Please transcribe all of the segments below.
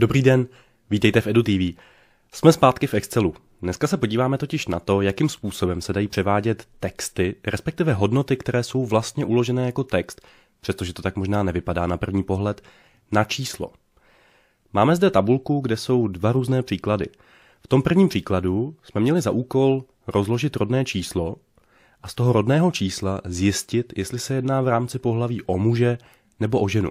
Dobrý den, vítejte v EduTV. Jsme zpátky v Excelu. Dneska se podíváme totiž na to, jakým způsobem se dají převádět texty, respektive hodnoty, které jsou vlastně uložené jako text, přestože to tak možná nevypadá na první pohled, na číslo. Máme zde tabulku, kde jsou dva různé příklady. V tom prvním příkladu jsme měli za úkol rozložit rodné číslo a z toho rodného čísla zjistit, jestli se jedná v rámci pohlaví o muže nebo o ženu.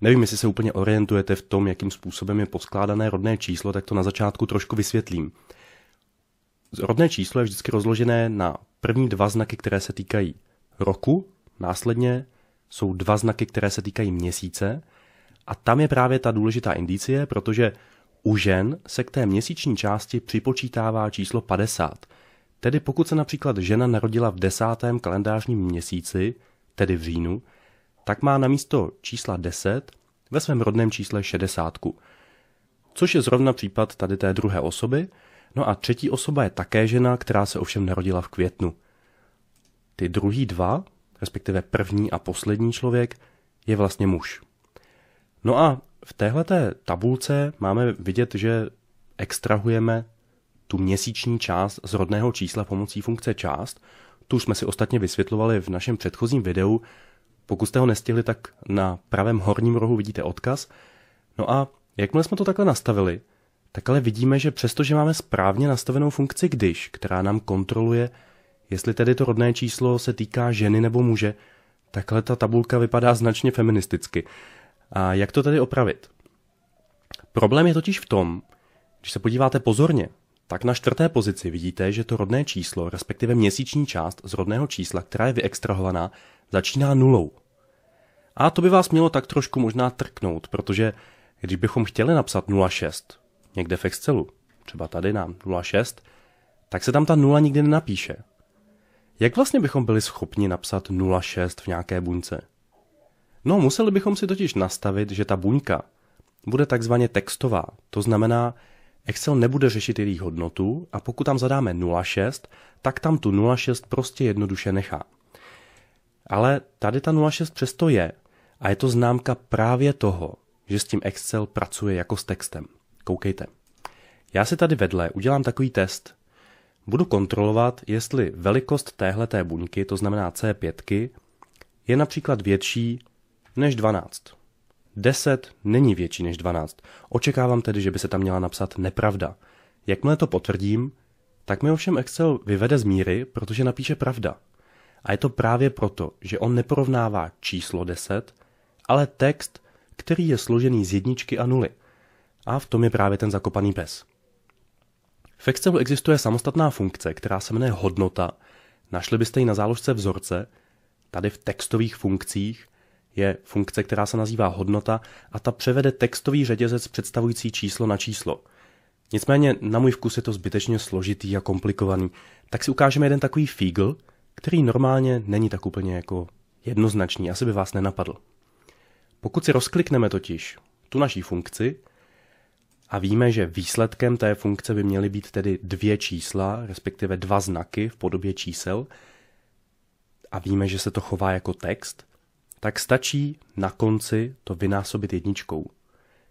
Nevím, jestli se úplně orientujete v tom, jakým způsobem je poskládané rodné číslo, tak to na začátku trošku vysvětlím. Rodné číslo je vždycky rozložené na první dva znaky, které se týkají roku, následně jsou dva znaky, které se týkají měsíce a tam je právě ta důležitá indicie, protože u žen se k té měsíční části připočítává číslo 50. Tedy pokud se například žena narodila v desátém kalendářním měsíci, tedy v říjnu, tak má na místo čísla 10 ve svém rodném čísle 60. Což je zrovna případ tady té druhé osoby, no a třetí osoba je také žena, která se ovšem narodila v květnu. Ty druhý dva, respektive první a poslední člověk, je vlastně muž. No a v téhleté tabulce máme vidět, že extrahujeme tu měsíční část z rodného čísla pomocí funkce část. Tu jsme si ostatně vysvětlovali v našem předchozím videu, pokud jste ho nestihli, tak na pravém horním rohu vidíte odkaz. No a jakmile jsme to takhle nastavili, tak ale vidíme, že přestože máme správně nastavenou funkci když, která nám kontroluje, jestli tedy to rodné číslo se týká ženy nebo muže, takhle ta tabulka vypadá značně feministicky. A jak to tedy opravit? Problém je totiž v tom, když se podíváte pozorně, tak na čtvrté pozici vidíte, že to rodné číslo, respektive měsíční část z rodného čísla, která je vyextrahovaná, začíná nulou. A to by vás mělo tak trošku možná trknout, protože když bychom chtěli napsat 06 někde v Excelu, třeba tady nám 06, tak se tam ta nula nikdy nenapíše. Jak vlastně bychom byli schopni napsat 06 v nějaké buňce? No, museli bychom si totiž nastavit, že ta buňka bude takzvaně textová. To znamená, Excel nebude řešit jejich hodnotu a pokud tam zadáme 0,6, tak tam tu 0,6 prostě jednoduše nechá. Ale tady ta 0,6 přesto je a je to známka právě toho, že s tím Excel pracuje jako s textem. Koukejte. Já si tady vedle udělám takový test. Budu kontrolovat, jestli velikost téhleté buňky, to znamená C5, je například větší než 12. 10 není větší než 12. Očekávám tedy, že by se tam měla napsat nepravda. Jakmile to potvrdím, tak mi ovšem Excel vyvede z míry, protože napíše pravda. A je to právě proto, že on neporovnává číslo 10, ale text, který je složený z jedničky a nuly. A v tom je právě ten zakopaný pes. V Excelu existuje samostatná funkce, která se jmenuje hodnota. Našli byste ji na záložce vzorce. Tady v textových funkcích je funkce, která se nazývá hodnota a ta převede textový řetězec představující číslo na číslo. Nicméně na můj vkus je to zbytečně složitý a komplikovaný, tak si ukážeme jeden takový fígl, který normálně není tak úplně jako jednoznačný, asi by vás nenapadl. Pokud si rozklikneme totiž tu naší funkci a víme, že výsledkem té funkce by měly být tedy dvě čísla, respektive dva znaky v podobě čísel, a víme, že se to chová jako text, tak stačí na konci to vynásobit jedničkou.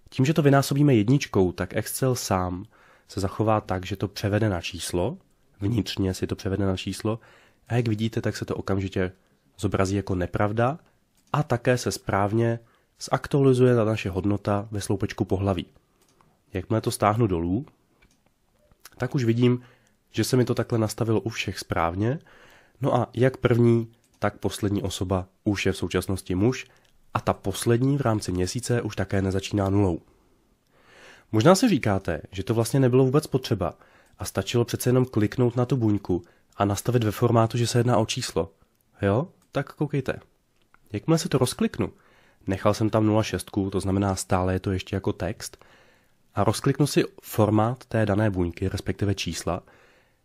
Tím, že to vynásobíme jedničkou, tak Excel sám se zachová tak, že to převede na číslo, vnitřně si to převede na číslo, a jak vidíte, tak se to okamžitě zobrazí jako nepravda a také se správně zaktualizuje ta naše hodnota ve sloupečku pohlaví. Jakmile to stáhnu dolů, tak už vidím, že se mi to takhle nastavilo u všech správně. No a jak první tak poslední osoba už je v současnosti muž a ta poslední v rámci měsíce už také nezačíná nulou. Možná si říkáte, že to vlastně nebylo vůbec potřeba a stačilo přece jenom kliknout na tu buňku a nastavit ve formátu, že se jedná o číslo. Jo? Tak koukejte. Jakmile si to rozkliknu, nechal jsem tam 06, to znamená stále je to ještě jako text, a rozkliknu si formát té dané buňky, respektive čísla,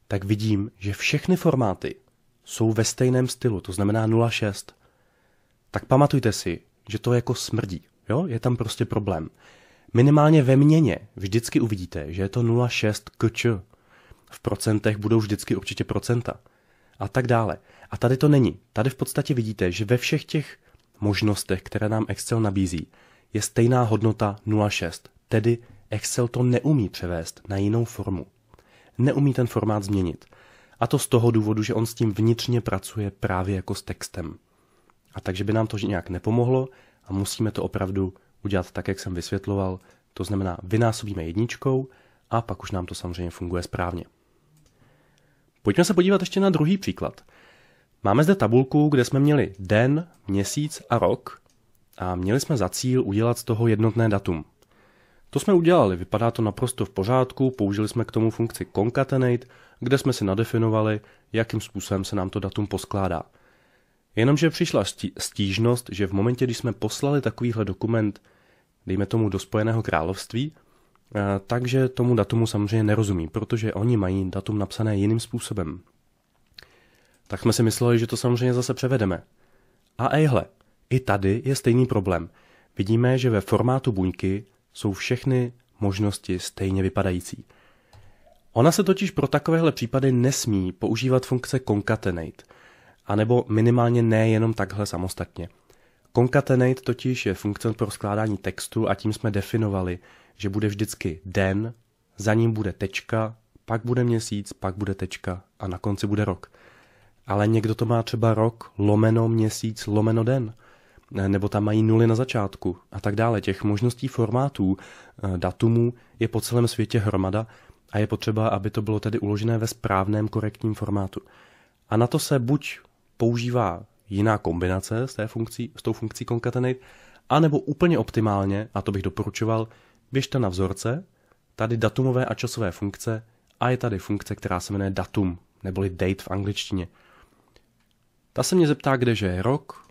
tak vidím, že všechny formáty jsou ve stejném stylu, to znamená 0,6, tak pamatujte si, že to jako smrdí. Jo? Je tam prostě problém. Minimálně ve měně vždycky uvidíte, že je to 0,6 kč. V procentech budou vždycky určitě procenta. A tak dále. A tady to není. Tady v podstatě vidíte, že ve všech těch možnostech, které nám Excel nabízí, je stejná hodnota 0,6. Tedy Excel to neumí převést na jinou formu. Neumí ten formát změnit. A to z toho důvodu, že on s tím vnitřně pracuje právě jako s textem. A takže by nám to nějak nepomohlo a musíme to opravdu udělat tak, jak jsem vysvětloval. To znamená, vynásobíme jedničkou a pak už nám to samozřejmě funguje správně. Pojďme se podívat ještě na druhý příklad. Máme zde tabulku, kde jsme měli den, měsíc a rok a měli jsme za cíl udělat z toho jednotné datum. To jsme udělali, vypadá to naprosto v pořádku, použili jsme k tomu funkci concatenate, kde jsme si nadefinovali, jakým způsobem se nám to datum poskládá. Jenomže přišla stížnost, že v momentě, když jsme poslali takovýhle dokument, dejme tomu do Spojeného království, eh, takže tomu datumu samozřejmě nerozumí, protože oni mají datum napsané jiným způsobem. Tak jsme si mysleli, že to samozřejmě zase převedeme. A ejhle, i tady je stejný problém. Vidíme, že ve formátu buňky jsou všechny možnosti stejně vypadající. Ona se totiž pro takovéhle případy nesmí používat funkce concatenate, anebo minimálně ne jenom takhle samostatně. Concatenate totiž je funkce pro skládání textu a tím jsme definovali, že bude vždycky den, za ním bude tečka, pak bude měsíc, pak bude tečka a na konci bude rok. Ale někdo to má třeba rok, lomeno měsíc, lomeno den – nebo tam mají nuly na začátku a tak dále. Těch možností formátů, eh, datumů je po celém světě hromada a je potřeba, aby to bylo tedy uložené ve správném korektním formátu. A na to se buď používá jiná kombinace s, té funkcí, s tou funkcí concatenate, anebo úplně optimálně, a to bych doporučoval, běžte na vzorce, tady datumové a časové funkce a je tady funkce, která se jmenuje datum, neboli date v angličtině. Ta se mě zeptá, kdeže je rok,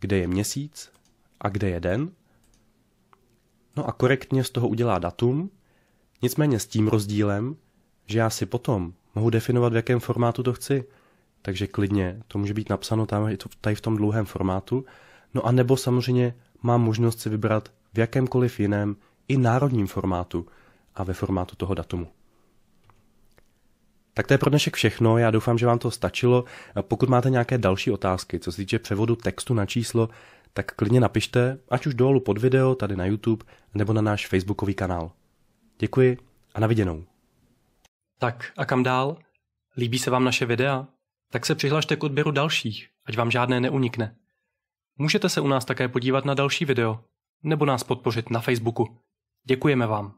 kde je měsíc a kde je den, no a korektně z toho udělá datum, nicméně s tím rozdílem, že já si potom mohu definovat, v jakém formátu to chci. Takže klidně to může být napsáno tam, tady v tom dlouhém formátu. No a nebo samozřejmě mám možnost si vybrat v jakémkoliv jiném i národním formátu a ve formátu toho datumu. Tak to je pro dnešek všechno, já doufám, že vám to stačilo. Pokud máte nějaké další otázky, co se týče převodu textu na číslo, tak klidně napište, ať už dolů pod video, tady na YouTube, nebo na náš Facebookový kanál. Děkuji a na viděnou. Tak a kam dál? Líbí se vám naše videa? Tak se přihlašte k odběru dalších, ať vám žádné neunikne. Můžete se u nás také podívat na další video, nebo nás podpořit na Facebooku. Děkujeme vám.